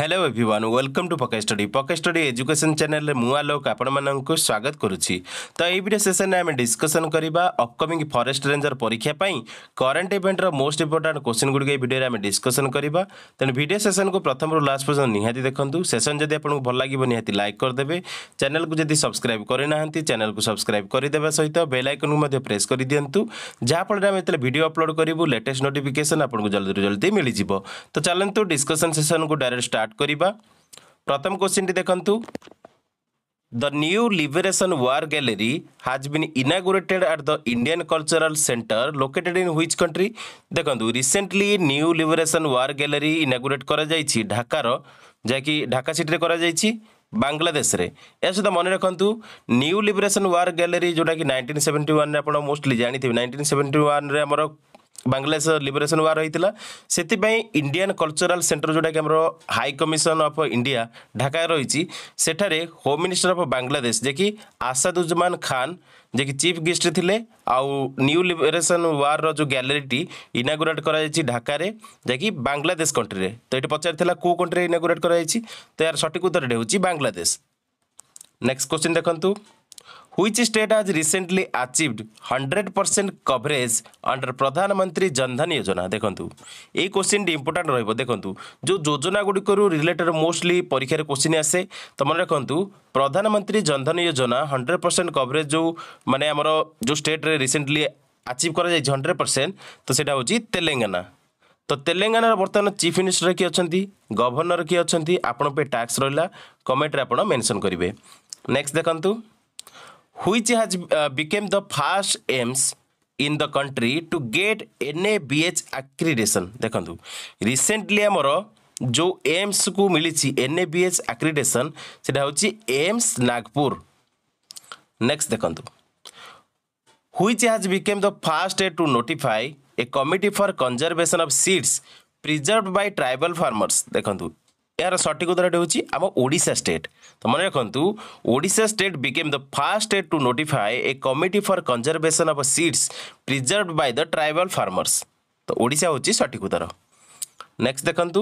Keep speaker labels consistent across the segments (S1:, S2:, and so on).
S1: Hello everyone welcome to পকা study পকা study education channel মু আলোক আপনার স্বাগত করুছি তো এই ভিডিও সেসনে আমি ডিসকসন করা অপকমিং ফরেস্ট রেঞ্জর পরীক্ষা পাই করেন্ট ইভেন্টর মোস্ট ইম্পর্টাট কোশ্চিন গুড়ি এই ভিডিওরে আমি ডিসকসন করা তেমন ভিডিও সেসন কু প্রথম লাস্ট পর্যন্ত নিহতি দেখুন সেসন যদি আপনার ভাল লাগবে নিহতি লাইক করেদেবে চ্যানেল কু যদি সবসক্রাইব করে না চ্যানেল কু সবসক্রাইব করেদেবা সহ বেল আইকন কু প্রেস করে দিও যাফলে আমি যেতে ভিডিও অপলোড করবু লেটেস্ট নোটিফিকেসন আপনার জলদি জলদি মিলিযোগ তো চালু ডিসকসন সেসন কু ডাইরেক্ট স্টার্ট ଷ୍ଟାର୍ଟ କରିବା ପ୍ରଥମ କ୍ୱେଶ୍ଚିନ୍ଟି ଦେଖନ୍ତୁ The new Liberation War Gallery has been inaugurated at the Indian Cultural Center located in which country? দেখন্তু recently new Liberation War Gallery inaugurate করা যাইছি ঢাকার যাকি ঢাকা সিটিরে করা যাইছি বাংলাদেশে এর সহ মনে রাখতু নিউ লিবরেসন ওয়ার গ্যালেরি যেটা কি নাইনটিন সেভেন্টি ওয়ান আপনার মোস্টলি জাঁথিবে নাইনটিন সেভেন্টি ওয়ান আমার বাংলাদেশ লিবরেশন ওয়ার হয়েছিল সেপাই ইন্ডিয়ান কলচরাল সেন্টর যেটাকি আমার হাই কমিশন অফ ইন্ডিয়া ঢাকায় রয়েছে সেঠারে হোম মিনিষ্টর অফ বাংলাদেশ যে কি আসাদুজ্জামান খান যে কি চিফ গেস্ট লে আউ নিউ লিবরেশন ওয়ার যে গ্যালেরিটি ইনাগুরেট করা যাই ঢাকার যা কি বাংলাদেশ কন্ট্রিরে তো এটি পচারি কেউ কন্ট্রি ইনাগুরেট করা যাই তো এর সঠিক উত্তরটি হচ্ছে বাংলাদেশ নেক্সট কোশ্চিন দেখুন which state has recently achieved 100% coverage under Pradhan Mantri Jan Dhan Yojana দেখন্তু এই কোশ্চেনটি ইম্পর্টান্ট রহিব দেখন্তু যে যোজনা গুড়িকর রিলেটেড মোস্টলি পরীক্ষার কোশ্চেন আসে তো মনে রাখন্তু Pradhan Mantri Jan Dhan Yojana hundred percent coverage যে মানে আমার যে স্টেট্রে রিসেন্টলি আচিভ করা যাই হন্ড্রেড পরসেন্ট তো সেটা হচ্ছে তেলেঙ্গানা তো তেলেঙ্গানার বর্তমান চিফ মিনিষ্টর কি অনেক গভর্ଣ୍ଣର কি অনেক আপনার ট্যাক্স রহলা কমেন্টরে আপনার মেনশন করবে নেক্সট দেখুন which has uh, become the first aims in the country to get NABH accreditation देखो recently आमर जो एम्स को मिली एनएबीएच आक्रिडेसन से हूँ एम्स नागपुर नेक्स्ट देखु who has become the first to notify a committee for conservation of seeds preserve by tribal farmers देखु ଏହାର ସଠିକ ଉତ୍ତରଟି ହେଉଛି ଆମ ଓଡ଼ିଶା ଷ୍ଟେଟ୍ ତ ମନେ ରଖନ୍ତୁ Odisha state became the first state to notify a committee for conservation of seeds preserve by the tribal farmers ତ ଓଡ଼ିଶା ହେଉଛି ସଠିକ ଉତ୍ତର ନେକ୍ସଟ ଦେଖନ୍ତୁ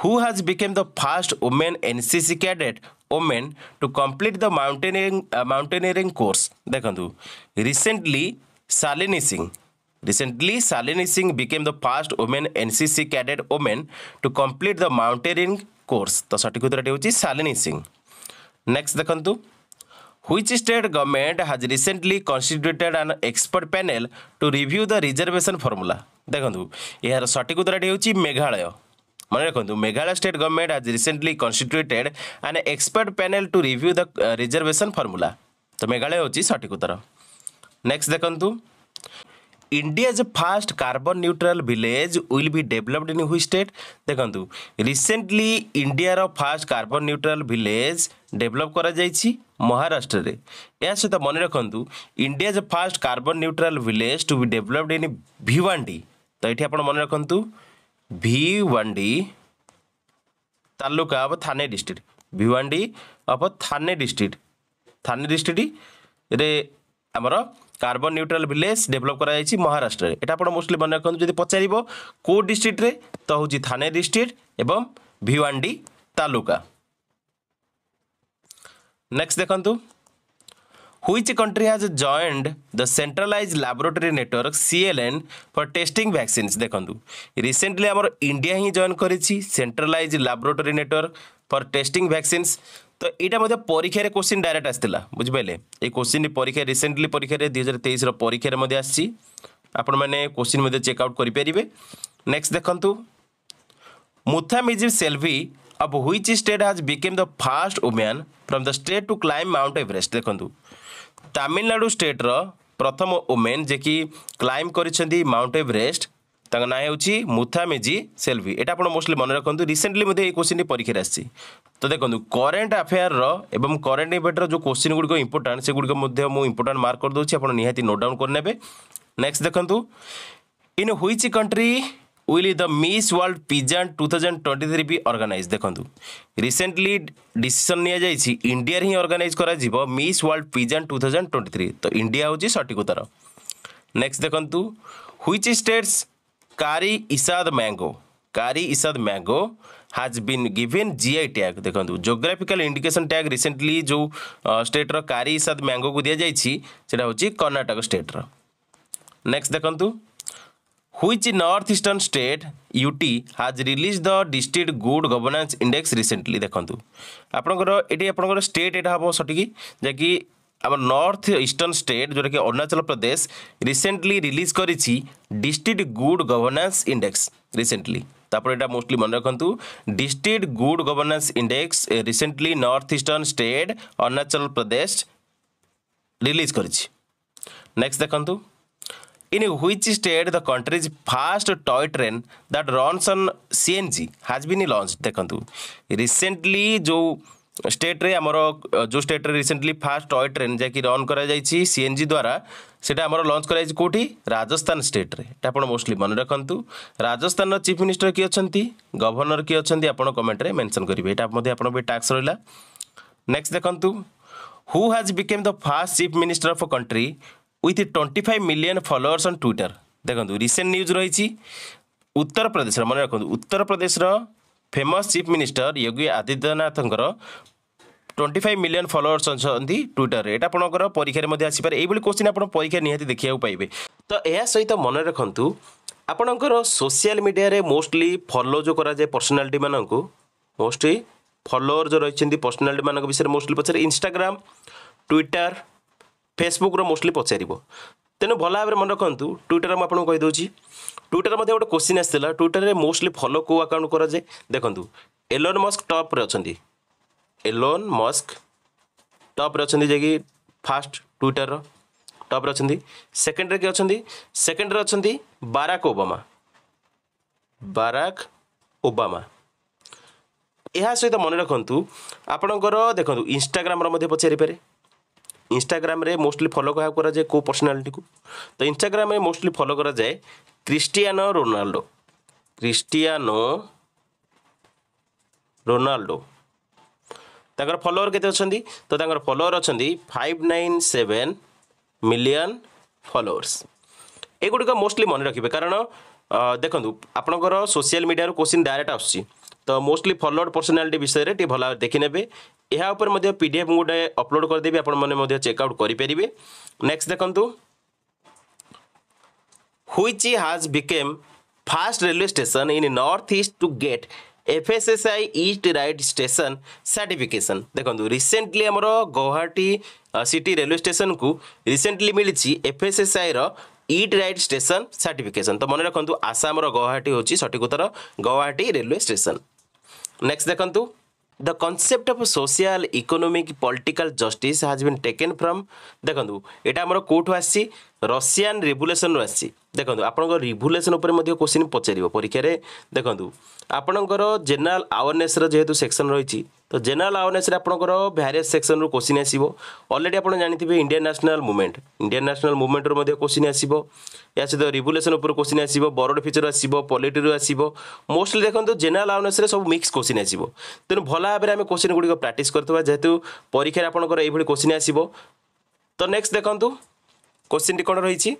S1: who has become the first women NCC cadet women to complete the mountaineering mountaineering course ଦେଖନ୍ତୁ recently Shalini Singh Recently, Shalini Singh became the first women NCC cadet woman to complete the mountaineering course. ତ ସଠିକ୍ ଉତ୍ତରଟି ହେଉଛି Shalini Singh next ଦେଖନ୍ତୁ which state government has recently constituted an expert panel to review the reservation formula ଦେଖନ୍ତୁ ଏହାର ସଠିକ୍ ଉତ୍ତରଟି ହେଉଛି ମେଘାଳୟ ମନେ ରଖନ୍ତୁ Meghalaya state government has recently constituted an expert panel to review the reservation formula ତ ମେଘାଳୟ ହେଉଛି ସଠିକ୍ ଉତ୍ତର ନେକ୍ସଟ ଦେଖନ୍ତୁ India's first carbon neutral village will be developed in which state দেখন্তু রিসেন্টলি ইন্ডিয়ার first carbon neutral village develop করা যাইছি মহারাষ্ট্রে এর সহ মনে রাখতু India's first carbon neutral village to be developed in Bhiwandi তো এটি আপনার মনে রাখতু Bhiwandi taluka of Thane district Bhiwandi of Thane district Thane district রে আমার কার্বন নিউট্রাল ভিলেজ ডেভেলপ করা যাইছি মহারাষ্ট্রের এটা আপনার মোস্টলি মনে রাখুন যদি পচারিব কেউ ডিস্ট্রিক্টরে তো হচ্ছে থানে ডিস্ট্রিক্ট এবং ভিওয়ান্ডি তালুকা নেক্সট দেখুন which country has joined the centralized laboratory network cln for testing vaccines দেখন্তু রিসেন্টলি আমার ইন্ডিয়া হি জয়েন করেছি centralise laboratory network for testing vaccines তো এইটা মধ্যে পরীক্ষার কোশ্চিন ডাইরেক্ট আসছিলা বুঝিপারে এই কোশ্চিন পরীক্ষা রিসেন্টলি পরীক্ষার দুই হাজার তেইশর পরীক্ষার মধ্যে আসছি আপন মানে কোশ্চিন মধ্যে চেক আউট করে নেক্সট দেখন্তু Muthamizh Selvi of which state has become the first women from the state to climb mount Everest দেখন্তু তামিলনাড়ু স্টেটর প্রথম ওমেন যে কি ক্লাইম্ব করেছেন মাউন্ট এভরেস্ট ତାଙ୍କ ନାଁ ହେଉଛି ମୁଥା ମେଜି ସେଲ୍ଭି ଏଇଟା ଆପଣ ମୋଷ୍ଟଲି ମନେ ରଖନ୍ତୁ ରିସେଣ୍ଟଲି ମଧ୍ୟ ଏଇ କୋଶ୍ଚିନ୍ଟି ପରୀକ୍ଷାରେ ଆସିଛି ତ ଦେଖନ୍ତୁ କରେଣ୍ଟ ଆଫେୟାରର ଏବଂ କରେଣ୍ଟ ଇଭେଣ୍ଟର ଯେଉଁ କୋଶ୍ଚିନ୍ ଗୁଡ଼ିକ ଇମ୍ପୋର୍ଟାଣ୍ଟ ସେଗୁଡ଼ିକ ମଧ୍ୟ ମୁଁ ଇମ୍ପୋର୍ଟାଣ୍ଟ ମାର୍କ କରିଦେଉଛି ଆପଣ ନିହାତି ନୋଟ୍ ଡାଉନ୍ କରିନେବେ ନେକ୍ସଟ ଦେଖନ୍ତୁ in which country will the miss world pageant two thousand twenty three be organise ଦେଖନ୍ତୁ ରିସେଣ୍ଟଲି ଡିସିସନ୍ ନିଆଯାଇଛି ଇଣ୍ଡିଆରେ ହିଁ ଅର୍ଗାନାଇଜ୍ କରାଯିବ miss world pageant two thousand twenty three ତ ଇଣ୍ଡିଆ ହେଉଛି ସଠିକ ଉତ୍ତର ନେକ୍ସଟ ଦେଖନ୍ତୁ which states Kari Ishad mango Kari Ishad mango has been given GI tag ଦେଖନ୍ତୁ ଜୋଗ୍ରାଫିକାଲ ଇଣ୍ଡିକେସନ୍ ଟ୍ୟାଗ୍ ରିସେଣ୍ଟଲି ଯେଉଁ ଷ୍ଟେଟ୍ର କାରି ଇସାଦ ମ୍ୟାଙ୍ଗୋକୁ ଦିଆଯାଇଛି ସେଇଟା ହେଉଛି କର୍ଣ୍ଣାଟକ ଷ୍ଟେଟ୍ର ନେକ୍ସଟ ଦେଖନ୍ତୁ which north eastern state UT has release the district good governance index recently ଦେଖନ୍ତୁ ଆପଣଙ୍କର ଏଠି ଆପଣଙ୍କର ଷ୍ଟେଟ୍ ଏଇଟା ହେବ ସଠିକ୍ ଯାହାକି ଆମ ନର୍ଥ ଇଷ୍ଟର୍ଣ୍ଣ ଷ୍ଟେଟ୍ ଯେଉଁଟାକି ଅରୁଣାଚଳ ପ୍ରଦେଶ ରିସେଣ୍ଟଲି ରିଲିଜ୍ କରିଛି district good governance index recently তারপরে এটা মোস্টলি মনে রাখতু district good governance index recently north eastern state Arunachal Pradesh release করেছি নেক্সট দেখুন in which state the country's first toy train that runs on CNG has been launch দেখুন recently যে ଷ୍ଟେଟ୍ରେ ଆମର ଯେଉଁ ଷ୍ଟେଟ୍ରେ ରିସେଣ୍ଟଲି ଫାର୍ଷ୍ଟ ଟଏ ଟ୍ରେନ୍ ଯାହାକି ରନ୍ କରାଯାଇଛି ସିଏନ୍ଜି ଦ୍ୱାରା সেটা আমার লঞ্চ করা হয়েছে কোটি রাজস্থান স্টেট্রে এটা আপনার মোস্টলি মনে রাখতু রাজস্থানর চিফ মিনিষ্টর কি অনেক গভর্নর কি অনেক আপনার কমেন্টে মেনশন করবে এটা মধ্যে আপনার টাক্স রহলা নেক্সট দেখন্তু who has become the first chief minister of a country with twenty five million followers on Twitter দেখুন রিসেন্ট নিউজ রয়েছে উত্তরপ্রদেশর মনে রাখুন উত্তরপ্রদেশর फेमस चिफ मिनिस्टर ययोगी आदित्यनाथको ट्वेन्टी फाइभ मिलियन फलोवर्स अहिले ट्विटर परीक्षा एउटा आरीक्षा आइसपऱ्यो एभरि क्वेन आरीक्षा निहति देखाको तो त सहित मन आपणकर सोशल मीडिया रे मोस्टली फॉलो जो करा पर्सनालीटी मोस्टली फलोवर जो रहेछ पर्सनालीटी विषय मोस्टली पचार इंस्टाग्राम ट्विटर फेसबुक रो मोस्टली पचार ତେଣୁ ଭଲ ଭାବରେ ମନେ ରଖନ୍ତୁ ଟ୍ୱିଟର ମୁଁ ଆପଣଙ୍କୁ କହିଦେଉଛି ଟ୍ୱିଟର ମଧ୍ୟ ଗୋଟେ କୋଶ୍ଚିନ୍ ଆସିଥିଲା ଟ୍ୱିଟରରେ ମୋଷ୍ଟଲି ଫଲୋ କେଉଁ ଆକାଉଣ୍ଟ କରାଯାଏ ଦେଖନ୍ତୁ ଏଲୋନ୍ ମସ୍କ ଟପ୍ରେ ଅଛନ୍ତି ଏଲୋନ୍ ମସ୍କ ଟପ୍ରେ ଅଛନ୍ତି ଯିଏକି ଫାଷ୍ଟ ଟ୍ୱିଟର୍ର ଟପ୍ରେ ଅଛନ୍ତି ସେକେଣ୍ଡରେ କିଏ ଅଛନ୍ତି ସେକେଣ୍ଡରେ ଅଛନ୍ତି ବାରାକ୍ ଓବାମା ବାରାକ୍ ଓବାମା ଏହା ସହିତ ମନେ ରଖନ୍ତୁ ଆପଣଙ୍କର ଦେଖନ୍ତୁ ଇନଷ୍ଟାଗ୍ରାମ୍ର ମଧ୍ୟ ପଚାରିପାରେ ইনস্টাগ্রামে মোস্টলি ফলো কাহাକୁ କରାଯାଏ କେଉଁ ପର୍ସନାଲିଟିକୁ ତ ଇନଷ୍ଟାଗ୍ରାମରେ ମୋଷ୍ଟଲି ଫଲୋ କରାଯାଏ କ୍ରିଷ୍ଟିଆନୋ ରୋନାଲ୍ଡୋ କ୍ରିଷ୍ଟିଆନୋ ରୋନାଲ୍ଡୋ ତାଙ୍କର ଫଲୋଅର୍ କେତେ ଅଛନ୍ତି ତ ତାଙ୍କର ଫଲୋଅର୍ ଅଛନ୍ତି five nine seven million followers ଏଗୁଡ଼ିକ ମୋଷ୍ଟଲି ମନେ ରଖିବେ କାରଣ ଦେଖନ୍ତୁ ଆପଣଙ୍କର ସୋସିଆଲ ମିଡ଼ିଆରୁ କୋଶ୍ଚିନ୍ ଡାଇରେକ୍ଟ ଆସୁଛି ତ ମୋଷ୍ଟଲି ଫଲୋଡ଼ ପର୍ସନାଲିଟି ବିଷୟରେ ଟିକେ ଭଲ ଭାବରେ ଦେଖିନେବେ ଏହା ଉପରେ ମଧ୍ୟ ପି ଡି ଏଫ୍ ଗୋଟେ ଅପଲୋଡ଼ କରିଦେବି ଆପଣମାନେ ମଧ୍ୟ ଚେକ୍ଆଉଟ୍ କରିପାରିବେ ନେକ୍ସଟ ଦେଖନ୍ତୁ which has become first railway station in north east to get FSSAI eat right station certification দেখুন রিসেন্টলি আমার গৌহাটি সিটি রেলওয়ে স্টেশন কু রিসেন্টলি মিলিছি এফএসএসআই র ইট রাইট স্টেশন সার্টিফিকেশন তো মনে রাখুন আসামর গৌহাটি হচ্ছে সঠিক উত্তর গৌহাটি রেলওয়ে স্টেশন ନେକ୍ସଟ ଦେଖନ୍ତୁ the concept of social economic political justice has been taken from ଦେଖନ୍ତୁ ଏଇଟା ଆମର କେଉଁଠୁ ଆସିଛି ରଷିଆନ୍ ରେଭୁଲେସନ୍ରୁ ଆସିଛି ଦେଖନ୍ତୁ ଆପଣଙ୍କ ରିଭୁଲେସନ୍ ଉପରେ ମଧ୍ୟ କୋଶ୍ଚିନ୍ ପଚାରିବ ପରୀକ୍ଷାରେ ଦେଖନ୍ତୁ ଆପଣଙ୍କର ଜେନେରାଲ ଆୱାରନେସ୍ର ଯେହେତୁ ସେକ୍ସନ୍ ରହିଛି ତ ଜେନେରାଲ ଆୱାରନେସ୍ରେ ଆପଣଙ୍କର ଭ୍ୟାରିଏସ୍ ସେକ୍ସନ୍ରୁ କୋଶ୍ଚିନ୍ ଆସିବ ଅଲରେଡ଼ି ଆପଣ ଜାଣିଥିବେ Indian national movement Indian national ମୁଭମେଣ୍ଟରୁ ମଧ୍ୟ କୋଶ୍ଚିନ୍ ଆସିବ ଏହା ସହିତ ରିଭୁଲେସନ୍ ଉପରେ କୋଶ୍ଚିନ୍ ଆସିବ ବରଡ଼ ଫିଚର୍ ଆସିବ ପଲିଟିରୁ ଆସିବ ମୋଷ୍ଟଲି ଦେଖନ୍ତୁ ଜେନେରାଲ ଆୱାରନେସ୍ରେ ସବୁ ମିକ୍ସ କୋଶ୍ଚିନ୍ ଆସିବ ତେଣୁ ଭଲ ଭାବରେ ଆମେ କୋଶ୍ଚିନ୍ ଗୁଡ଼ିକ ପ୍ରାକ୍ଟିସ୍ କରିଥିବା ଯେହେତୁ ପରୀକ୍ଷାରେ ଆପଣଙ୍କର ଏଇଭଳି କୋଶ୍ଚିନ୍ ଆସିବ ତ ନେକ୍ସଟ ଦେଖନ୍ତୁ କୋଶ୍ଚିନ୍ଟି କ'ଣ ରହିଛି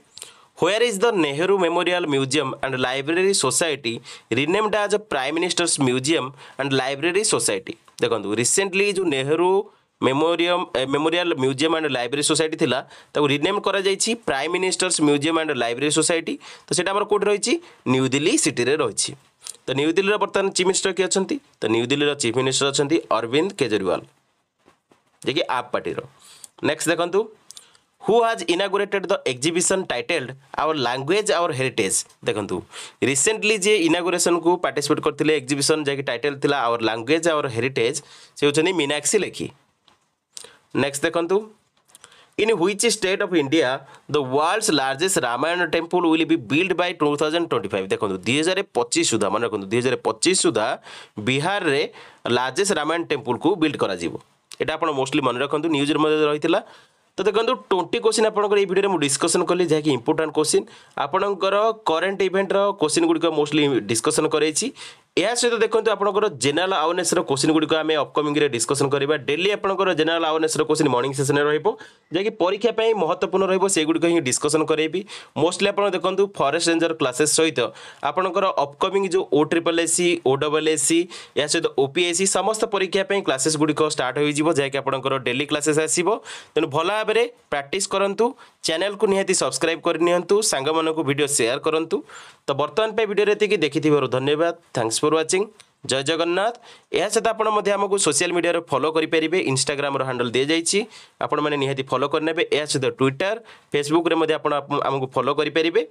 S1: where is the Nehru memorial museum and library society renamed as prime ministers museum and library society ଦେଖନ୍ତୁ ରିସେଣ୍ଟଲି ଯେଉଁ Nehru memoriam memorial museum and library society ଥିଲା ତାକୁ ରିନେମ୍ କରାଯାଇଛି prime ministers museum and library society ତ ସେଇଟା ଆମର କେଉଁଠି ରହିଛି ନ୍ୟୁ ଦିଲ୍ଲୀ ସିଟିରେ ରହିଛି ତ ନ୍ୟୁ ଦିଲ୍ଲୀର ବର୍ତ୍ତମାନ ଚିଫ୍ ମିନିଷ୍ଟର କିଏ ଅଛନ୍ତି ତ ନ୍ୟୁ ଦିଲ୍ଲୀର ଚିଫ୍ ମିନିଷ୍ଟର ଅଛନ୍ତି ଅରବିନ୍ଦ କେଜରିୱାଲ ଯିଏକି ଆପ୍ ପାର୍ଟିର ନେକ୍ସଟ ଦେଖନ୍ତୁ who has inaugurated the exhibition titled our language our heritage দেখুন রিসেন্টলি যে ইনাগুরেশন কু পার্টিসিপেট করলে এক্সিবিশন যাকে টাইটেল লা আওয়ার ল্যাঙ্গুয়েজ আওয়ার হেরিটেজ সে হচ্ছেন মীনাক্ষী লেখি নেক্সট দেখুন in which state of India the world's largest Ramayana temple will be build by two thousand twenty five দেখুন দুই হাজার পঁচিশ সুদ্ধা মনে রাখুন দুই হাজার পঁচিশ সুদ্ধা বিহার লার্জেস্ট রামায়ণ টেম্পল কু বিল্ড করা যাব এটা আপনার মোস্টলি মনে রাখুন নিউজের মধ্যে রহিতলা তো দেখুন টোয়েন্টি কোশ্চিନ୍ আপনার এই ভিডিওরে ডিসকসন কলি যা ইম্পর্টাট কোশ্চিন আপনার করেন্ট ইভেন্টর কোশ্চিন গুড়ি মোস্টলি ডিসকসন করাইছি ଏହା ସହିତ ଦେଖନ୍ତୁ ଆପଣଙ୍କର ଜେନେରାଲ ଆୱାରନେସ୍ର କୋଶ୍ଚିନ୍ ଗୁଡ଼ିକ ଆମେ ଅପକମିଂରେ ଡିସ୍କସନ୍ କରିବା ଡେଲି ଆପଣଙ୍କର ଜେନେରାଲ ଆୱାରନେସ୍ର କୋଶ୍ଚିନ୍ ମର୍ଣ୍ଣିଂ ସେସନ୍ରେ ରହିବ ଯାହାକି ପରୀକ୍ଷା ପାଇଁ ମହତ୍ୱପୂର୍ଣ୍ଣ ରହିବ ସେଗୁଡ଼ିକ ହିଁ ଡିସ୍କସନ୍ କରାଇବି ମୋଷ୍ଟଲି ଆପଣ ଦେଖନ୍ତୁ ଫରେଷ୍ଟ ରେଞ୍ଜର କ୍ଲାସେସ୍ ସହିତ ଆପଣଙ୍କର ଅପକମିଂ ଯେଉଁ ଓ ଟ୍ରିପଲ୍ ଏସି ଓ ଡବଲ୍ ଏସ୍ ସି ଏହା ସହିତ ଓ ପି ଏସ୍ ସି ସମସ୍ତ ପରୀକ୍ଷା ପାଇଁ କ୍ଲାସେସ୍ ଗୁଡ଼ିକ ଷ୍ଟାର୍ଟ ହୋଇଯିବ ଯାହାକି ଆପଣଙ୍କର ଡେଲି କ୍ଲାସେସ୍ ଆସିବ ତେଣୁ ଭଲ ଭାବରେ ପ୍ରାକ୍ଟିସ୍ କରନ୍ତୁ ଚ୍ୟାନେଲ୍କୁ ନିହାତି ସବସ୍କ୍ରାଇବ୍ କରିନିଅନ୍ତୁ ସାଙ୍ଗମାନଙ୍କୁ ଭିଡ଼ିଓ ସେୟାର କରନ୍ତୁ ତ ବର୍ତ୍ତମାନ ପାଇଁ ଭିଡ଼ିଓରେ ଏତିକି ଦେଖିଥିବାରୁ ଧନ୍ୟବାଦ ଥ୍ୟାଙ୍କ୍ସ ଫର୍ ফর ওয়াচিং জয় জগন্নাথ ଏହା ସହିତ ଆପଣ ମଧ୍ୟ ଆମକୁ ସୋସିଆଲ ମିଡ଼ିଆରେ ଫଲୋ କରିପାରିବେ ଇନଷ୍ଟାଗ୍ରାମର ହ୍ୟାଣ୍ଡଲ୍ ଦିଆଯାଇଛି ଆପଣମାନେ ନିହାତି ଫଲୋ କରିନେବେ ଏହା ସହିତ ଟ୍ୱିଟର ଫେସବୁକରେ ମଧ୍ୟ ଆପଣ ଆମକୁ ଫଲୋ କରିପାରିବେ